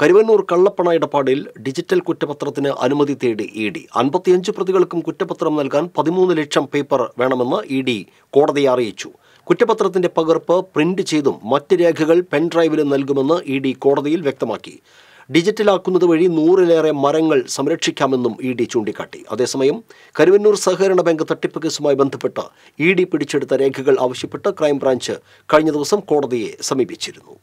കരുവന്നൂർ കള്ളപ്പണ ഇടപാടിൽ ഡിജിറ്റൽ കുറ്റപത്രത്തിന് അനുമതി തേടി ഇ ഡി അൻപത്തിയഞ്ച് പ്രതികൾക്കും കുറ്റപത്രം നൽകാൻ പതിമൂന്ന് ലക്ഷം പേപ്പർ വേണമെന്ന് ഇ ഡി കോടതിയെ അറിയിച്ചു കുറ്റപത്രത്തിന്റെ പകർപ്പ് പ്രിന്റ് ചെയ്തും മറ്റ് രേഖകൾ പെൻഡ്രൈവിലും നൽകുമെന്ന് ഇ ഡി കോടതിയിൽ വ്യക്തമാക്കി ഡിജിറ്റലാക്കുന്നത് വഴി നൂറിലേറെ മരങ്ങൾ സംരക്ഷിക്കാമെന്നും ഇ ഡി ചൂണ്ടിക്കാട്ടി അതേസമയം കരുവന്നൂർ സഹകരണ ബാങ്ക് തട്ടിപ്പ് കേസുമായി ബന്ധപ്പെട്ട് ഇ ഡി പിടിച്ചെടുത്ത രേഖകൾ ആവശ്യപ്പെട്ട് ക്രൈംബ്രാഞ്ച് കഴിഞ്ഞ ദിവസം കോടതിയെ സമീപിച്ചിരുന്നു